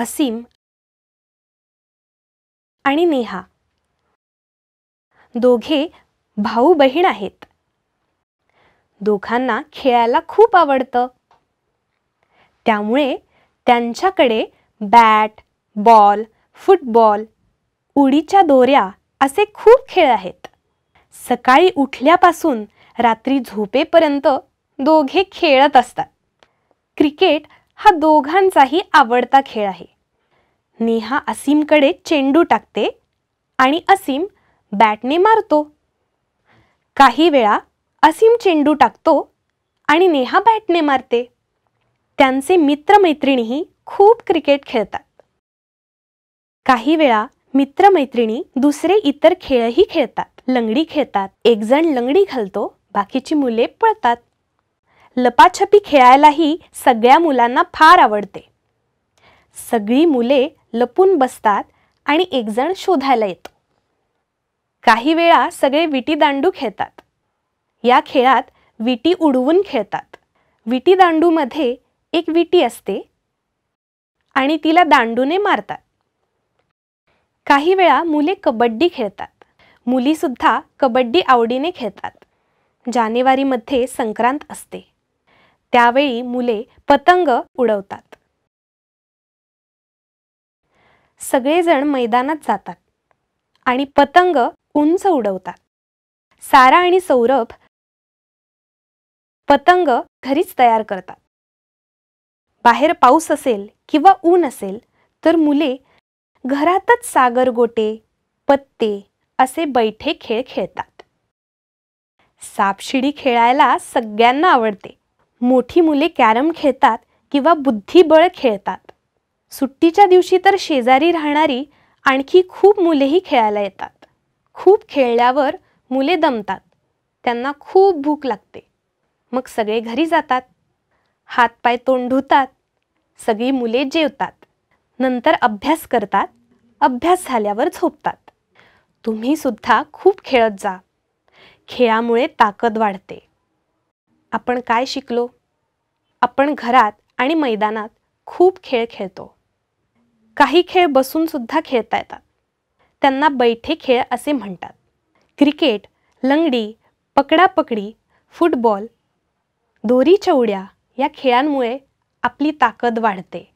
असीम आणि नेहा दोघे भाऊ बहीण आहेत दोघांना खेळायला खूप आवडतं त्यामुळे त्यांच्याकडे बॅट बॉल फुटबॉल उडीच्या दोऱ्या असे खूप खेळ आहेत सकाळी उठल्यापासून रात्री झोपेपर्यंत दोघे खेळत असतात क्रिकेट हा दोघांचाही आवडता खेळ आहे नेहा असीमकडे चेंडू टाकते आणि असीम बॅटने मारतो काही वेळा असीम चेंडू टाकतो आणि नेहा बॅटने मारते त्यांचे मित्रमैत्रिणीही खूप क्रिकेट खेळतात काही वेळा मित्रमैत्रिणी दुसरे इतर खेळही खेळतात लंगडी खेळतात एकजण लंगडी घालतो बाकीची मुले पळतात लपाछपी खेळायलाही सगळ्या मुलांना फार आवडते सगळी मुले लपून बसतात आणि एकजण शोधायला येतो काही वेळा सगळे विटी दांडू खेळतात या खेळात विटी उडवून खेळतात विटी दांडूमध्ये एक विटी असते आणि तिला दांडूने मारतात काही वेळा मुले कबड्डी खेळतात मुलीसुद्धा कबड्डी आवडीने खेळतात जानेवारीमध्ये संक्रांत असते त्यावेळी मुले पतंग उडवतात सगळेजण मैदानात जातात आणि पतंग उंच उडवतात सारा आणि सौरभ पतंग घरीच तयार करतात बाहेर पाऊस असेल किंवा ऊन असेल तर मुले घरातच सागर गोटे पत्ते असे बैठे खेळ खेळतात सापशिडी खेळायला सगळ्यांना आवडते मोठी मुले कॅरम खेळतात किंवा बुद्धिबळ खेळतात सुट्टीच्या दिवशी तर शेजारी राहणारी आणखी खूप मुलेही खेळायला येतात खूप खेळल्यावर मुले दमतात त्यांना खूप भूक लागते मग सगळे घरी जातात हातपाय तोंड धुतात सगळी मुले जेवतात नंतर अभ्यास करतात अभ्यास झाल्यावर झोपतात तुम्ही सुद्धा खूप खेळत जा खेळामुळे ताकद वाढते आपण काय शिकलो आपण घरात आणि मैदानात खूप खेळ खेळतो काही खेळ बसूनसुद्धा खेळता येतात त्यांना बैठे खेळ असे म्हणतात क्रिकेट लंगडी पकडापकडी फुटबॉल दोरी उड्या या खेळांमुळे आपली ताकद वाढते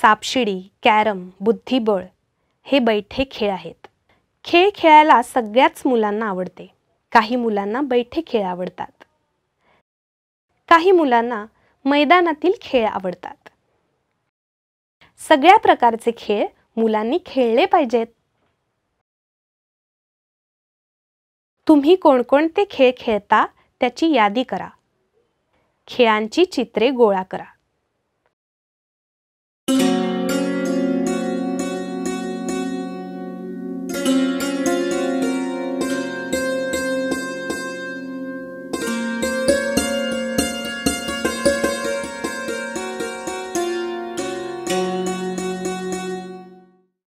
सापशिडी कॅरम बुद्धिबळ हे बैठे खेळ आहेत खेळ खेळायला सगळ्याच मुलांना आवडते काही मुलांना बैठे खेळ आवडतात काही मुलांना मैदानातील खेळ आवडतात सगळ्या प्रकारचे खेळ मुलांनी खेळले पाहिजेत तुम्ही कोणकोणते खेळ खेळता त्याची यादी करा खेळांची चित्रे गोळा करा